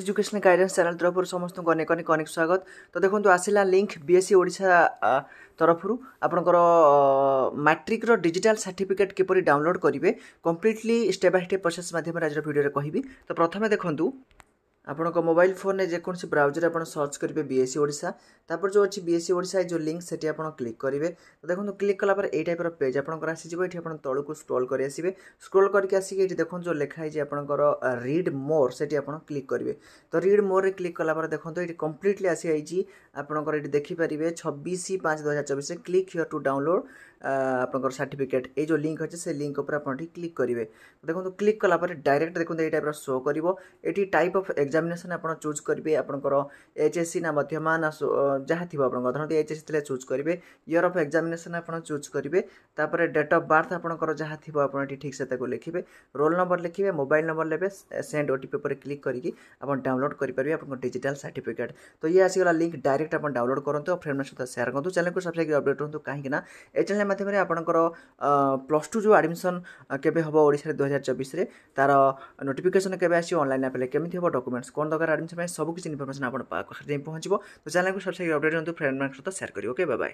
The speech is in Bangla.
এজুকেশনাল গাইডেন্স ଚ୍ୟାନେଲ୍ ତରଫରୁ ସମସ୍ତଙ୍କୁ ଅନେକ ଅନେକ ଅନେକ ସ୍ୱାଗତ ତ ଦେଖନ୍ତୁ ଆସିଲା link B S C Odisha ତରଫରୁ ଆପଣଙ୍କର ମାଟ୍ରିକ୍ର ଡିଜିଟାଲ୍ ସାର୍ଟିଫିକେଟ୍ କିପରି ଡାଉନଲୋଡ଼୍ କରିବେ completely step by step process ମାଧ୍ୟମରେ ଆଜିର ଭିଡ଼ିଓରେ କହିବି ତ ପ୍ରଥମେ ଦେଖନ୍ତୁ ଆପଣଙ୍କ ମୋବାଇଲ ଫୋନରେ ଯେକୌଣସି ବ୍ରାଉଜରରେ ଆପଣ ସର୍ଚ୍ଚ କରିବେ ବିଏସ୍ସି ଓଡ଼ିଶା ତାପରେ ଯେଉଁ ଅଛି ବିଏସ୍ସି ଓଡ଼ିଶା ଯେଉଁ ଲିଙ୍କ୍ ସେଠି ଆପଣ କ୍ଲିକ୍ କରିବେ ଦେଖନ୍ତୁ କ୍ଲିକ୍ କଲା ପରେ ଏଇ ଟାଇପ୍ର ପେଜ୍ ଆପଣଙ୍କର ଆସିଯିବ ଏଠି ଆପଣ ତଳକୁ ସ୍କ୍ରୋଲ୍ କରି ଆସିବେ ସ୍କ୍ରୋଲ୍ କରିକି ଆସିକି ଏଠି ଦେଖନ୍ତୁ ଯେଉଁ ଲେଖା ହେଇଛି ଆପଣଙ୍କର ରିଡ୍ ମୋର୍ ସେଠି ଆପଣ କ୍ଲିକ୍ କରିବେ ତ ରିଡ୍ ମୋର୍ରେ କ୍ଲିକ୍ କଲା ପରେ ଦେଖନ୍ତୁ ଏଠି କମ୍ପ୍ଲିଟଲି ଆସିଯାଇଛି ଆପଣଙ୍କର ଏଠି ଦେଖିପାରିବେ ଛବିଶ ପାଞ୍ଚ ଦୁଇ ହଜାର ଚବିଶ କ୍ଲିକ୍ ହିଅର୍ ଟୁ ଡାଉନଲୋଡ଼ আপনার সার্টিফিকেট এই যে লিঙ্ক আছে সেই লিঙ্ক উপরে আপনার এটি ক্লিক করবে দেখুন ক্লিক কলাপরে ডাইরেক্ট দেখুন এই টাইপর শো করব এটি টাইপ অফ এক্সামিনেসন আপনার চুজ করবে আপনার এইচএসসি না মধ্যমা না যা থাকবে আপনার ধরতে এইচএসসি লে চুজ করবে ইয়র অফ এক্সামিনেসন আপনার চুজ করবে তাপরে ডেট অফ বার্থ আপনার যা থাকবে আপনার এটি ঠিকসে তাকে লিখবে রোল নম্বর লিখবে মোবাইল নম্বর নেবে সেন্ড ওটিপি উপরে ক্লিক করি আপনার ডাউনলোড করে আপনার ডিজিটাল সার্টিফিকেট তো ইয়ে আসিগলা লিঙ্ক ডাইরেক্ট আপনার ডাউনলোড করতে ফ্রেন্ড সহ সেয়ার করতে চ্যানেল সবসক্রাইব अपडेट रुहतु कहीं एच एल ମାଧ୍ୟମରେ ଆପଣଙ୍କର ପ୍ଲସ୍ ଟୁ ଯେଉଁ ଆଡ଼ମିସନ୍ କେବେ ହେବ ଓଡ଼ିଶାରେ ଦୁଇହଜାର ଚବିଶରେ ତା'ର ନୋଟିଫିକେସନ୍ କେବେ ଆସିବ ଅନଲାଇନ୍ ଆପ୍ରେ କେମିତି ହେବ ଡକୁମେଣ୍ଟସ୍ କ'ଣ ଦରକାର ଆଡ଼ମିସନ୍ ପାଇଁ ସବୁ କିଛି ଇନଫର୍ମେସନ୍ ଆପଣଙ୍କ ପାଖରେ ଯାଇ ପହଞ୍ଚିବ ତ ଚ୍ୟାନେଲ୍କୁ ସବସ୍କ୍ରାଇବ୍ ଅପଡ଼େଟ୍ ଦିଅନ୍ତୁ ଫ୍ରେଣ୍ଡମାନଙ୍କ ସହିତ ସେୟାର କରିବେ ଓକେ ବାଏ